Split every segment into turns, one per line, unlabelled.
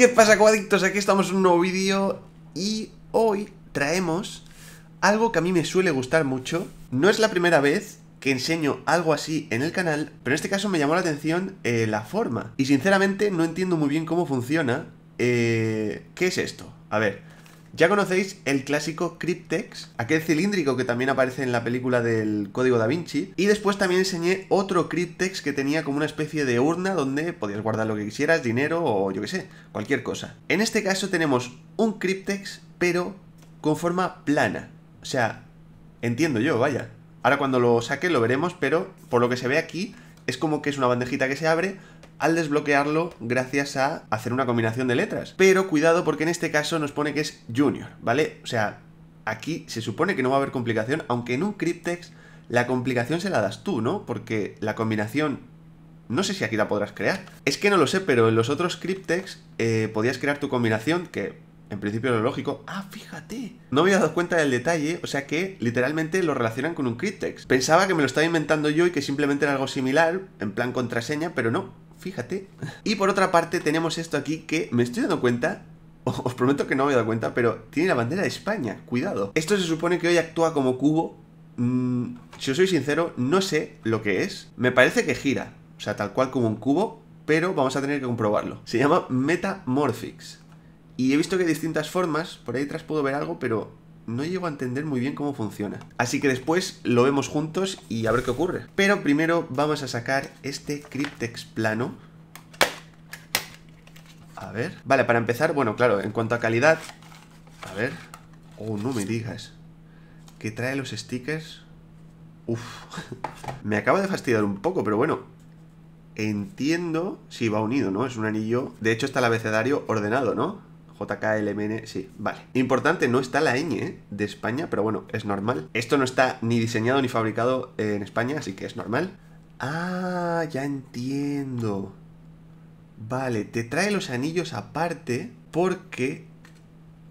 ¿Qué pasa, coadictos? Aquí estamos en un nuevo vídeo y hoy traemos algo que a mí me suele gustar mucho. No es la primera vez que enseño algo así en el canal, pero en este caso me llamó la atención eh, la forma. Y sinceramente no entiendo muy bien cómo funciona. Eh, ¿Qué es esto? A ver, ya conocéis el clásico Cryptex, aquel cilíndrico que también aparece en la película del Código da Vinci. Y después también enseñé otro Cryptex que tenía como una especie de urna donde podías guardar lo que quisieras, dinero o yo que sé, cualquier cosa. En este caso tenemos un Cryptex, pero con forma plana. O sea, entiendo yo, vaya. Ahora cuando lo saque lo veremos, pero por lo que se ve aquí, es como que es una bandejita que se abre al desbloquearlo gracias a hacer una combinación de letras. Pero cuidado porque en este caso nos pone que es Junior, ¿vale? O sea, aquí se supone que no va a haber complicación, aunque en un Cryptex la complicación se la das tú, ¿no? Porque la combinación... No sé si aquí la podrás crear. Es que no lo sé, pero en los otros Cryptex eh, podías crear tu combinación, que en principio lo lógico. Ah, fíjate. No me había dado cuenta del detalle, o sea que literalmente lo relacionan con un Cryptex. Pensaba que me lo estaba inventando yo y que simplemente era algo similar, en plan contraseña, pero no fíjate. Y por otra parte tenemos esto aquí que me estoy dando cuenta os prometo que no me he dado cuenta, pero tiene la bandera de España, cuidado. Esto se supone que hoy actúa como cubo. Mm, si os soy sincero, no sé lo que es. Me parece que gira, o sea, tal cual como un cubo, pero vamos a tener que comprobarlo. Se llama Metamorphix. Y he visto que hay distintas formas, por ahí atrás puedo ver algo, pero no llego a entender muy bien cómo funciona. Así que después lo vemos juntos y a ver qué ocurre. Pero primero vamos a sacar este Cryptex plano. A ver. Vale, para empezar, bueno, claro, en cuanto a calidad... A ver. Oh, no me digas. Que trae los stickers... Uf. me acaba de fastidiar un poco, pero bueno, entiendo si va unido, ¿no? Es un anillo. De hecho, está el abecedario ordenado, ¿no? JKLMN, sí, vale. Importante, no está la ñ ¿eh? de España, pero bueno, es normal. Esto no está ni diseñado ni fabricado en España, así que es normal. Ah, ya entiendo. Vale, te trae los anillos aparte porque...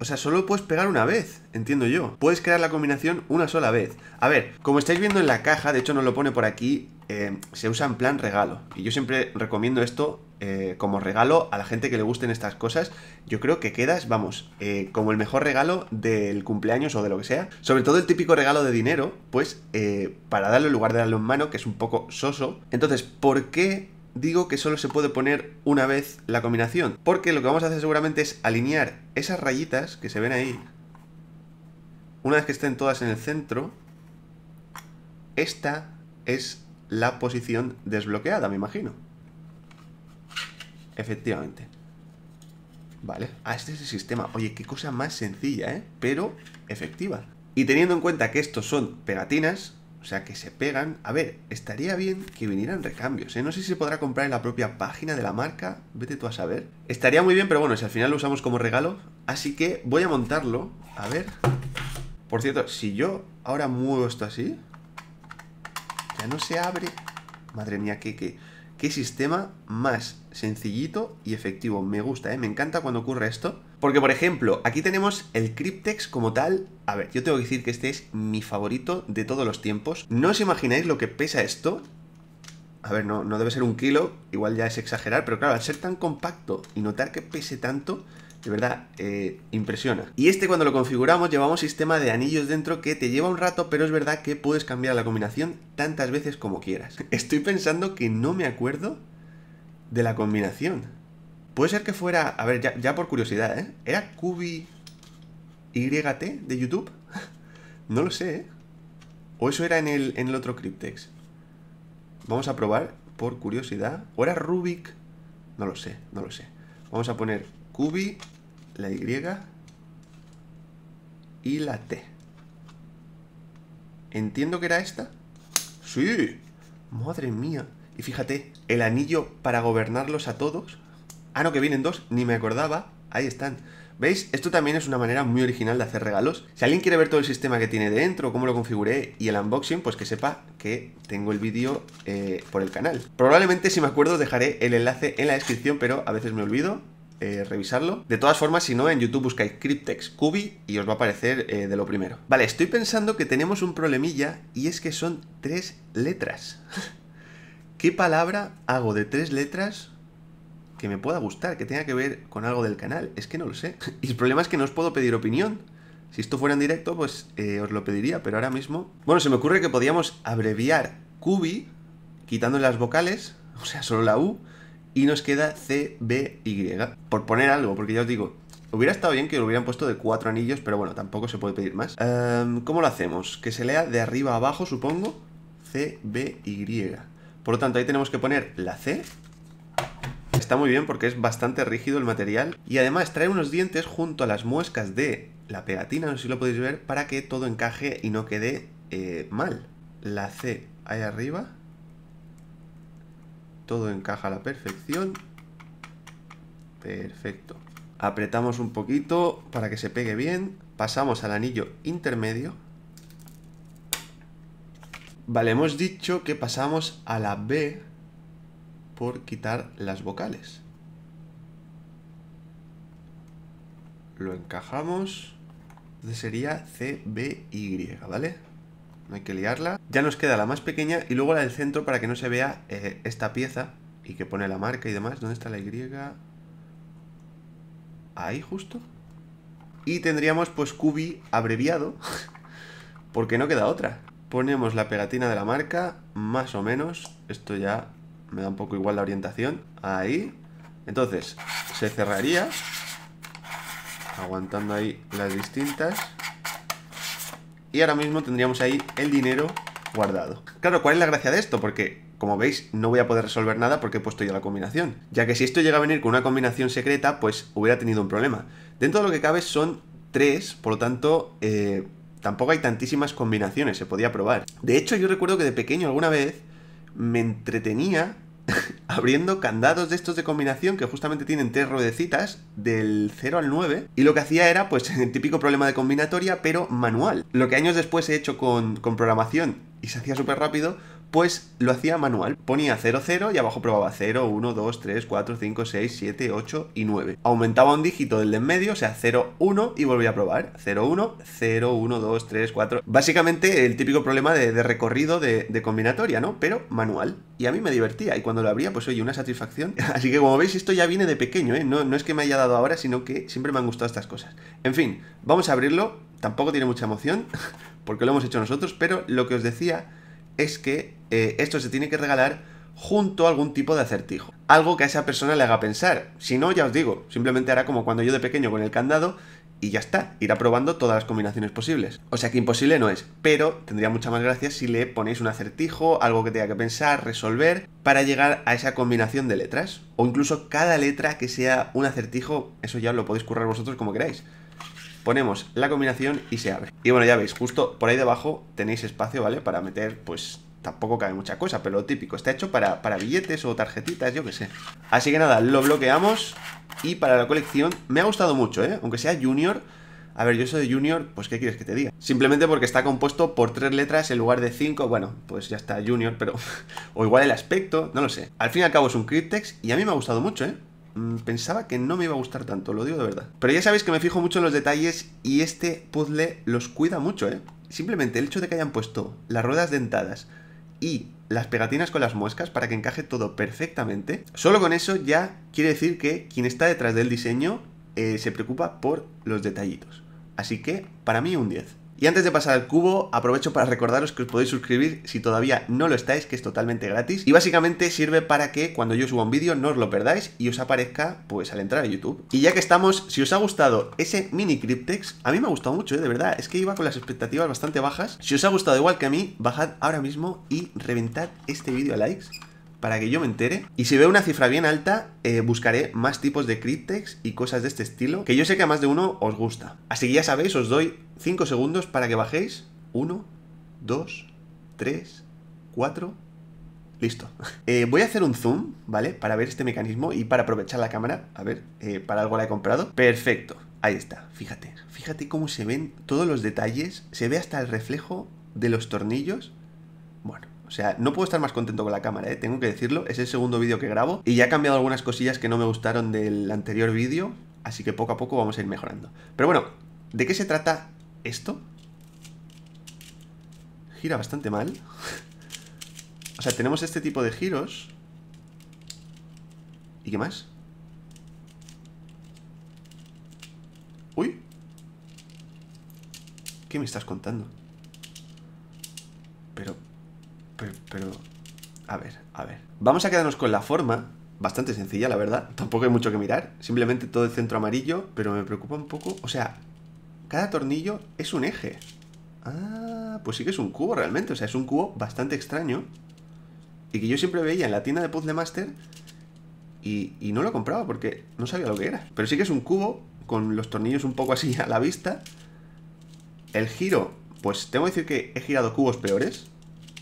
O sea, solo puedes pegar una vez, entiendo yo. Puedes crear la combinación una sola vez. A ver, como estáis viendo en la caja, de hecho nos lo pone por aquí, eh, se usa en plan regalo. Y yo siempre recomiendo esto eh, como regalo a la gente que le gusten estas cosas, yo creo que quedas, vamos, eh, como el mejor regalo del cumpleaños o de lo que sea. Sobre todo el típico regalo de dinero, pues eh, para darle en lugar de darlo en mano, que es un poco soso. Entonces, ¿por qué digo que solo se puede poner una vez la combinación? Porque lo que vamos a hacer seguramente es alinear esas rayitas que se ven ahí. Una vez que estén todas en el centro, esta es la posición desbloqueada, me imagino. Efectivamente. Vale, ah, este es el sistema. Oye, qué cosa más sencilla, ¿eh? Pero efectiva. Y teniendo en cuenta que estos son pegatinas, o sea, que se pegan. A ver, estaría bien que vinieran recambios, ¿eh? No sé si se podrá comprar en la propia página de la marca. Vete tú a saber. Estaría muy bien, pero bueno, si al final lo usamos como regalo. Así que voy a montarlo. A ver. Por cierto, si yo ahora muevo esto así... Ya no se abre. Madre mía, que... que... Qué sistema más sencillito y efectivo. Me gusta, ¿eh? me encanta cuando ocurre esto. Porque, por ejemplo, aquí tenemos el Cryptex como tal. A ver, yo tengo que decir que este es mi favorito de todos los tiempos. No os imagináis lo que pesa esto. A ver, no, no debe ser un kilo, igual ya es exagerar, pero claro, al ser tan compacto y notar que pese tanto, de verdad, eh, impresiona. Y este cuando lo configuramos llevamos un sistema de anillos dentro que te lleva un rato, pero es verdad que puedes cambiar la combinación tantas veces como quieras. Estoy pensando que no me acuerdo de la combinación. Puede ser que fuera, a ver, ya, por curiosidad, ¿eh? ¿Era Cubi YT de YouTube? no lo sé, ¿eh? ¿O eso era en el, en el otro Cryptex? Vamos a probar por curiosidad. ¿O era Rubik? No lo sé, no lo sé. Vamos a poner Cubi la Y y la T. Entiendo que era esta. Sí. Madre mía. Y fíjate, el anillo para gobernarlos a todos. Ah, no, que vienen dos, ni me acordaba. Ahí están. ¿Veis? Esto también es una manera muy original de hacer regalos. Si alguien quiere ver todo el sistema que tiene dentro, cómo lo configuré y el unboxing, pues que sepa que tengo el vídeo eh, por el canal. Probablemente, si me acuerdo, dejaré el enlace en la descripción, pero a veces me olvido. Eh, revisarlo. De todas formas, si no, en YouTube buscáis Cryptex Cubi y os va a aparecer eh, de lo primero. Vale, estoy pensando que tenemos un problemilla y es que son tres letras. ¿Qué palabra hago de tres letras que me pueda gustar, que tenga que ver con algo del canal? Es que no lo sé. Y el problema es que no os puedo pedir opinión. Si esto fuera en directo, pues eh, os lo pediría, pero ahora mismo... Bueno, se me ocurre que podíamos abreviar Cubi, quitando las vocales, o sea, solo la U, y nos queda C, B, Y. Por poner algo, porque ya os digo, Hubiera estado bien que lo hubieran puesto de cuatro anillos, pero bueno, tampoco se puede pedir más. Em, ¿Cómo lo hacemos? Que se lea de arriba a abajo, supongo. C, B, Y. Por lo tanto, ahí tenemos que poner la C. Está muy bien porque es bastante rígido el material. Y además trae unos dientes junto a las muescas de la pegatina, no sé si lo podéis ver, para que todo encaje y no quede eh, mal. La C ahí arriba todo encaja a la perfección. Perfecto. Apretamos un poquito para que se pegue bien. Pasamos al anillo intermedio. Vale, hemos dicho que pasamos a la B por quitar las vocales. Lo encajamos. Entonces sería Y, ¿vale? no hay que liarla. Ya nos queda la más pequeña y luego la del centro para que no se vea eh, esta pieza y que pone la marca y demás. ¿Dónde está la Y? Ahí justo. Y tendríamos pues cubi abreviado porque no queda otra. Ponemos la pegatina de la marca, más o menos. Esto ya me da un poco igual la orientación. Ahí. Entonces, se cerraría aguantando ahí las distintas y ahora mismo tendríamos ahí el dinero guardado. Claro, ¿cuál es la gracia de esto? Porque, como veis, no voy a poder resolver nada porque he puesto ya la combinación. Ya que si esto llega a venir con una combinación secreta, pues hubiera tenido un problema. Dentro de lo que cabe son tres, por lo tanto, eh, tampoco hay tantísimas combinaciones, se podía probar. De hecho, yo recuerdo que de pequeño alguna vez me entretenía abriendo candados de estos de combinación que justamente tienen tres ruedecitas del 0 al 9 y lo que hacía era pues el típico problema de combinatoria pero manual. Lo que años después he hecho con, con programación y se hacía súper rápido pues lo hacía manual. Ponía 0, 0 y abajo probaba 0, 1, 2, 3, 4, 5, 6, 7, 8 y 9. Aumentaba un dígito del de en medio, o sea, 0, 1 y volvía a probar. 0, 1, 0, 1, 2, 3, 4. Básicamente el típico problema de, recorrido de, combinatoria, ¿no? Pero manual. Y a mí me divertía y cuando lo abría, pues oye, una satisfacción. Así que como veis, esto ya viene de pequeño, ¿eh? No, no es que me haya dado ahora, sino que siempre me han gustado estas cosas. En fin, vamos a abrirlo. Tampoco tiene mucha emoción porque lo hemos hecho nosotros, pero lo que os decía es que eh, esto se tiene que regalar junto a algún tipo de acertijo. Algo que a esa persona le haga pensar. Si no, ya os digo, simplemente hará como cuando yo de pequeño con el candado y ya está, irá probando todas las combinaciones posibles. O sea que imposible no es, pero tendría mucha más gracia si le ponéis un acertijo, algo que tenga que pensar, resolver, para llegar a esa combinación de letras. O incluso cada letra que sea un acertijo, eso ya lo podéis currar vosotros como queráis ponemos la combinación y se abre. Y bueno, ya veis, justo por ahí debajo tenéis espacio, ¿vale? Para meter, pues, tampoco cabe mucha cosa, pero lo típico, está hecho para, para billetes o tarjetitas, yo qué sé. Así que nada, lo bloqueamos y para la colección me ha gustado mucho, ¿eh? Aunque sea Junior... A ver, yo soy de Junior, pues ¿qué quieres que te diga? Simplemente porque está compuesto por tres letras en lugar de cinco, bueno, pues ya está Junior, pero... o igual el aspecto, no lo sé. Al fin y al cabo es un Cryptex y a mí me ha gustado mucho, ¿eh? Mm, pensaba que no me iba a gustar tanto, lo digo de verdad. Pero ya sabéis que me fijo mucho en los detalles y este puzzle los cuida mucho, ¿eh? Simplemente el hecho de que hayan puesto las ruedas dentadas y las pegatinas con las muescas para que encaje todo perfectamente, solo con eso ya quiere decir que quien está detrás del diseño eh, se preocupa por los detallitos. Así que, para mí, un 10. Y antes de pasar al cubo, aprovecho para recordaros que os podéis suscribir si todavía no lo estáis, que es totalmente gratis. Y básicamente sirve para que cuando yo suba un vídeo no os lo perdáis y os aparezca pues al entrar a YouTube. Y ya que estamos, si os ha gustado ese mini Cryptex, a mí me ha gustado mucho, ¿eh? de verdad, es que iba con las expectativas bastante bajas. Si os ha gustado igual que a mí, bajad ahora mismo y reventad este vídeo a likes para que yo me entere. Y si veo una cifra bien alta, eh, buscaré más tipos de Cryptex y cosas de este estilo, que yo sé que a más de uno os gusta. Así que ya sabéis, os doy 5 segundos para que bajéis. 1, 2, 3, 4. Listo. Eh, voy a hacer un zoom, ¿vale? Para ver este mecanismo y para aprovechar la cámara. A ver, eh, para algo la he comprado. Perfecto. Ahí está. Fíjate. Fíjate cómo se ven todos los detalles. Se ve hasta el reflejo de los tornillos. Bueno, o sea, no puedo estar más contento con la cámara, ¿eh? tengo que decirlo. Es el segundo vídeo que grabo y ya he cambiado algunas cosillas que no me gustaron del anterior vídeo, así que poco a poco vamos a ir mejorando. Pero bueno, ¿de qué se trata esto gira bastante mal. o sea, tenemos este tipo de giros. ¿Y qué más? Uy. ¿Qué me estás contando? Pero, pero, A ver, a ver. Vamos a quedarnos con la forma. Bastante sencilla, la verdad. Tampoco hay mucho que mirar. Simplemente todo el centro amarillo, pero me preocupa un poco. O sea, cada tornillo es un eje. Ah, pues sí que es un cubo realmente. O sea, es un cubo bastante extraño. Y que yo siempre veía en la tienda de Puzzle Master. Y, y no lo compraba porque no sabía lo que era. Pero sí que es un cubo con los tornillos un poco así a la vista. El giro, pues tengo que decir que he girado cubos peores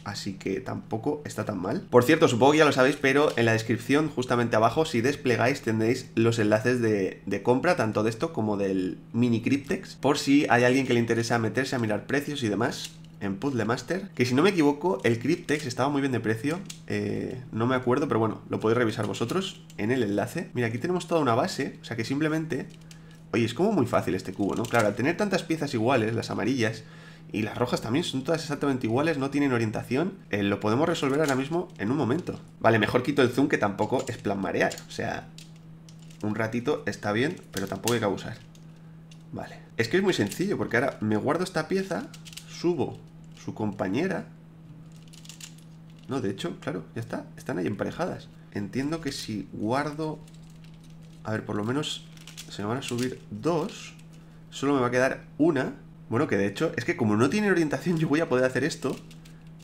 así que tampoco está tan mal. Por cierto, supongo que ya lo sabéis, pero en la descripción justamente abajo, si desplegáis, tendréis los enlaces de, compra, tanto de esto como del mini Cryptex, por si hay alguien que le interesa meterse a mirar precios y demás en Puzzle Master. Que si no me equivoco, el Cryptex estaba muy bien de precio. Eh, no me acuerdo, pero bueno, lo podéis revisar vosotros en el enlace. Mira, aquí tenemos toda una base. O sea que simplemente. Oye, es como muy fácil este cubo, ¿no? Claro, al tener tantas piezas iguales, las amarillas, y las rojas también son todas exactamente iguales, no tienen orientación. Eh, lo podemos resolver ahora mismo en un momento. Vale, mejor quito el zoom que tampoco es plan marear. O sea, un ratito está bien, pero tampoco hay que abusar. Vale. Es que es muy sencillo, porque ahora me guardo esta pieza, subo su compañera. No, de hecho, claro, ya está. Están ahí emparejadas. Entiendo que si guardo... A ver, por lo menos se me van a subir dos. Solo me va a quedar una bueno, que de hecho, es que como no tiene orientación, yo voy a poder hacer esto.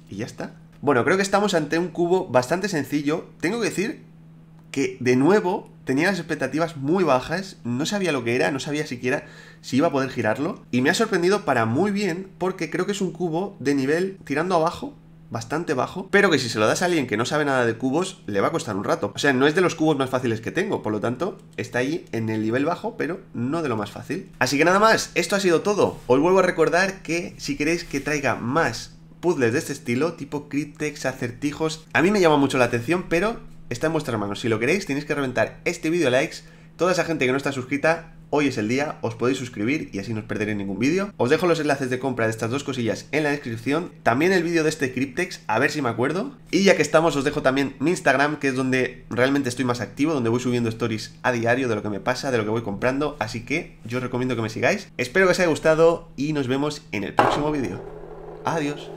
Y ya está. Bueno, creo que estamos ante un cubo bastante sencillo. Tengo que decir que, de nuevo, tenía las expectativas muy bajas. No sabía lo que era, no sabía siquiera si iba a poder girarlo. Y me ha sorprendido para muy bien, porque creo que es un cubo de nivel tirando abajo, bastante bajo, pero que si se lo das a alguien que no sabe nada de cubos, le va a costar un rato. O sea, no es de los cubos más fáciles que tengo, por lo tanto, está ahí en el nivel bajo, pero no de lo más fácil. Así que nada más, esto ha sido todo. Os vuelvo a recordar que si queréis que traiga más puzzles de este estilo, tipo cryptex, acertijos, a mí me llama mucho la atención, pero está en vuestras manos. Si lo queréis, tenéis que reventar este vídeo likes, toda esa gente que no está suscrita, hoy es el día, os podéis suscribir y así no os perderéis ningún vídeo. Os dejo los enlaces de compra de estas dos cosillas en la descripción, también el vídeo de este Cryptex, a ver si me acuerdo. Y ya que estamos, os dejo también mi Instagram, que es donde realmente estoy más activo, donde voy subiendo stories a diario de lo que me pasa, de lo que voy comprando, así que yo os recomiendo que me sigáis. Espero que os haya gustado y nos vemos en el próximo vídeo. Adiós.